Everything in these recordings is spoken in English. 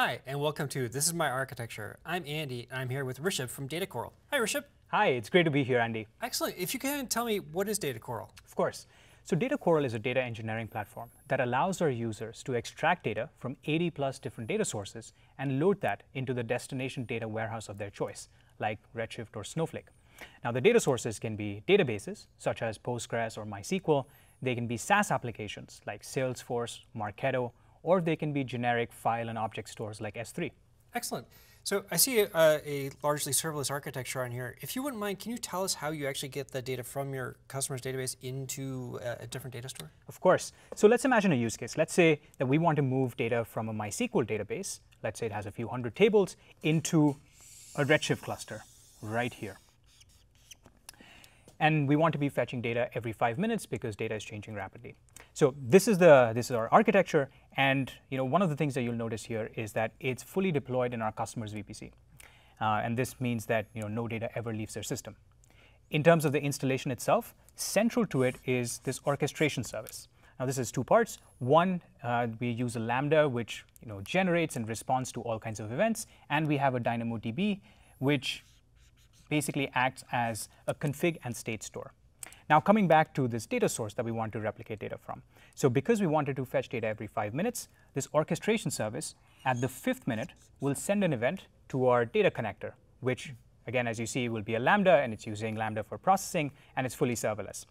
Hi, and welcome to This is My Architecture. I'm Andy, and I'm here with Rishab from Data Coral. Hi, Rishab. Hi, it's great to be here, Andy. Excellent. If you can tell me, what is Data Coral? Of course. So Data Coral is a data engineering platform that allows our users to extract data from 80 plus different data sources and load that into the destination data warehouse of their choice, like Redshift or Snowflake. Now, the data sources can be databases, such as Postgres or MySQL. They can be SaaS applications, like Salesforce, Marketo, or they can be generic file and object stores like S3. Excellent. So I see a, uh, a, largely serverless architecture on here. If you wouldn't mind, can you tell us how you actually get the data from your customer's database into a, uh, a different data store? Of course. So let's imagine a use case. Let's say that we want to move data from a MySQL database, let's say it has a few hundred tables, into a Redshift cluster right here. And we want to be fetching data every five minutes because data is changing rapidly. So this is the this is our architecture, and you know one of the things that you'll notice here is that it's fully deployed in our customer's VPC, uh, and this means that you know no data ever leaves their system. In terms of the installation itself, central to it is this orchestration service. Now this is two parts. One, uh, we use a Lambda, which you know generates and responds to all kinds of events, and we have a DynamoDB, which basically acts as a config and state store. Now coming back to this data source that we want to replicate data from. So because we wanted to fetch data every five minutes, this orchestration service at the fifth minute will send an event to our data connector, which again, as you see, will be a Lambda, and it's using Lambda for processing, and it's fully serverless.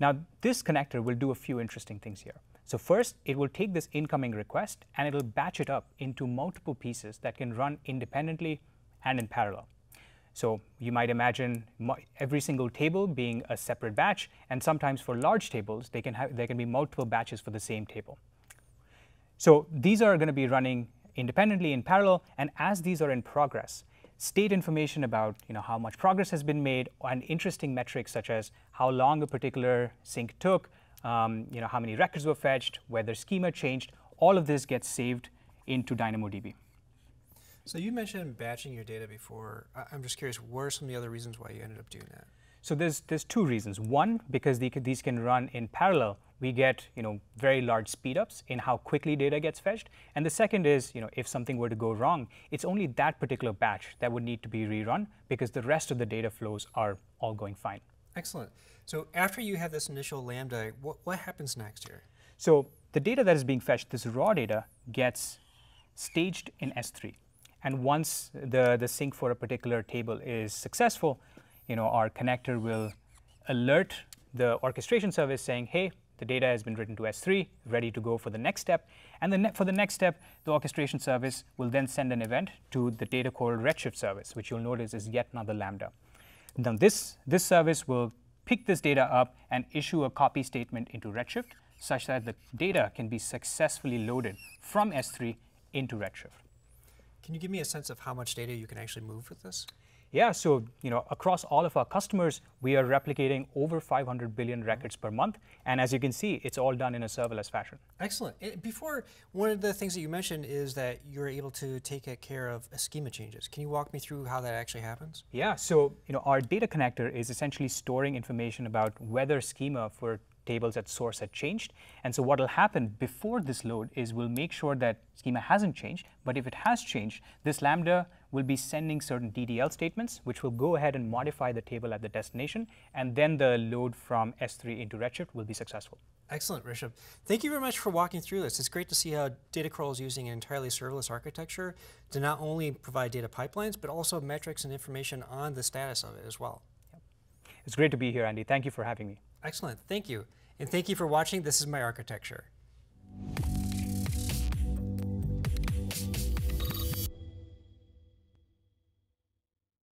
Now, this connector will do a few interesting things here. So first, it will take this incoming request, and it'll batch it up into multiple pieces that can run independently and in parallel. So you might imagine every single table being a separate batch, and sometimes for large tables, they can have, there can be multiple batches for the same table. So these are going to be running independently in parallel, and as these are in progress, state information about you know, how much progress has been made and interesting metrics such as how long a particular sync took, um, you know, how many records were fetched, whether schema changed, all of this gets saved into DynamoDB. So you mentioned batching your data before. I'm just curious, what are some of the other reasons why you ended up doing that? So there's there's two reasons. One, because the, these can run in parallel, we get you know very large speedups in how quickly data gets fetched. And the second is you know if something were to go wrong, it's only that particular batch that would need to be rerun because the rest of the data flows are all going fine. Excellent. So after you have this initial lambda, what, what happens next here? So the data that is being fetched, this raw data, gets staged in S3. And once the, the sync for a particular table is successful, you know, our connector will alert the orchestration service saying, hey, the data has been written to S3, ready to go for the next step. And the for the next step, the orchestration service will then send an event to the data core Redshift service, which you'll notice is yet another Lambda. Now, this, this service will pick this data up and issue a copy statement into Redshift such that the data can be successfully loaded from S3 into Redshift. Can you give me a sense of how much data you can actually move with this? Yeah, so you know, across all of our customers, we are replicating over 500 billion mm-hmm. records per month, and as you can see, it's all done in a serverless fashion. Excellent. Eh, before, one of the things that you mentioned is that you're able to take care of schema changes. Can you walk me through how that actually happens? Yeah, so you know, our data connector is essentially storing information about whether schema for tables at source had changed. And so what will happen before this load is we'll make sure that schema hasn't changed, but if it has changed, this Lambda will be sending certain DDL statements, which will go ahead and modify the table at the destination, and then the load from S3 into Redshift will be successful. Excellent, Rishabh. Thank you very much for walking through this. It's great to see how data crawl is using an entirely serverless architecture to not only provide data pipelines, but also metrics and information on the status of it as well. It's great to be here, Andy. Thank you for having me. Excellent, thank you. And thank you for watching This Is My Architecture.